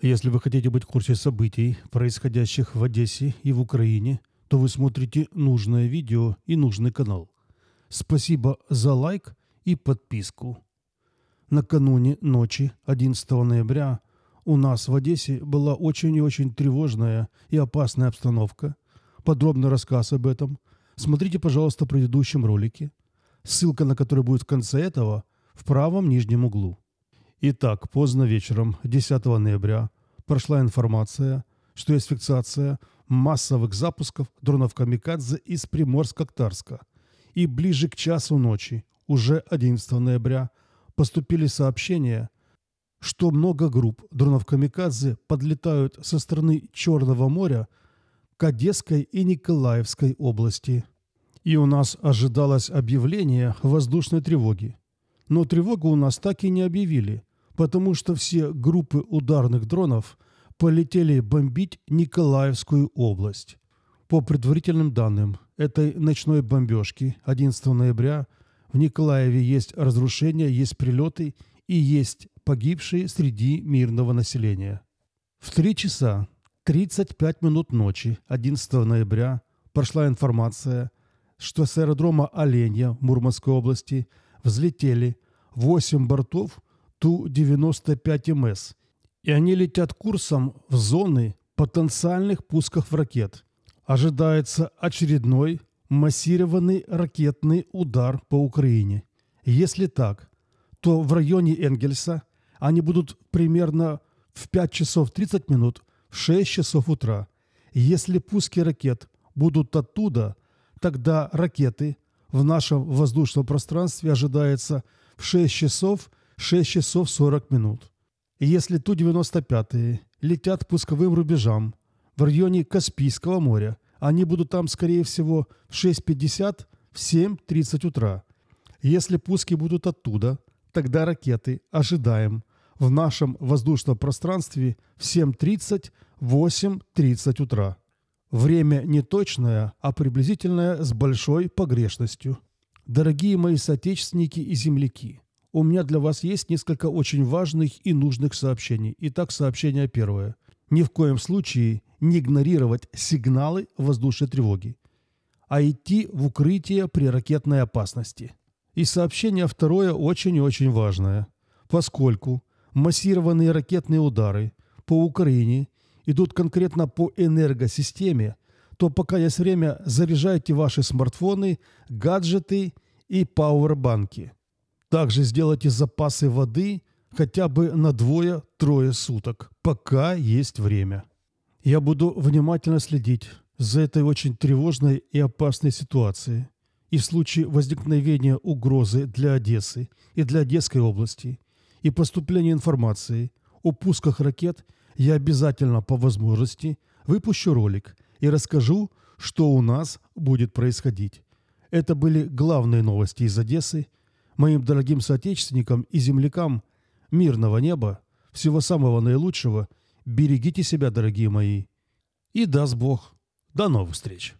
Если вы хотите быть в курсе событий, происходящих в Одессе и в Украине, то вы смотрите нужное видео и нужный канал. Спасибо за лайк и подписку. Накануне ночи 11 ноября у нас в Одессе была очень и очень тревожная и опасная обстановка. Подробный рассказ об этом смотрите, пожалуйста, в предыдущем ролике, ссылка на который будет в конце этого в правом нижнем углу. Итак, поздно вечером 10 ноября прошла информация, что есть фиксация массовых запусков дронов «Камикадзе» из Приморска-Ктарска. И ближе к часу ночи, уже 11 ноября, поступили сообщения, что много групп дронов «Камикадзе» подлетают со стороны Черного моря к Одесской и Николаевской области. И у нас ожидалось объявление воздушной тревоги. Но тревогу у нас так и не объявили – потому что все группы ударных дронов полетели бомбить Николаевскую область. По предварительным данным этой ночной бомбежки 11 ноября в Николаеве есть разрушения, есть прилеты и есть погибшие среди мирного населения. В 3 часа 35 минут ночи 11 ноября прошла информация, что с аэродрома Оленя в Мурманской области взлетели 8 бортов Ту-95МС, и они летят курсом в зоны потенциальных пусков ракет. Ожидается очередной массированный ракетный удар по Украине. Если так, то в районе Энгельса они будут примерно в 5 часов 30 минут в 6 часов утра. Если пуски ракет будут оттуда, тогда ракеты в нашем воздушном пространстве ожидается в 6 часов 6 часов 40 минут. Если Ту-95 летят пусковым рубежам в районе Каспийского моря, они будут там, скорее всего, в 6.50, в 7.30 утра. Если пуски будут оттуда, тогда ракеты ожидаем в нашем воздушном пространстве в 7.30, 8.30 утра. Время не точное, а приблизительное с большой погрешностью. Дорогие мои соотечественники и земляки, у меня для вас есть несколько очень важных и нужных сообщений. Итак, сообщение первое. Ни в коем случае не игнорировать сигналы воздушной тревоги, а идти в укрытие при ракетной опасности. И сообщение второе очень-очень и важное, поскольку массированные ракетные удары по Украине идут конкретно по энергосистеме, то пока есть время, заряжайте ваши смартфоны, гаджеты и пауэрбанки – также сделайте запасы воды хотя бы на двое-трое суток, пока есть время. Я буду внимательно следить за этой очень тревожной и опасной ситуацией и в случае возникновения угрозы для Одессы и для Одесской области и поступления информации о пусках ракет я обязательно по возможности выпущу ролик и расскажу, что у нас будет происходить. Это были главные новости из Одессы – моим дорогим соотечественникам и землякам мирного неба, всего самого наилучшего. Берегите себя, дорогие мои. И даст Бог. До новых встреч.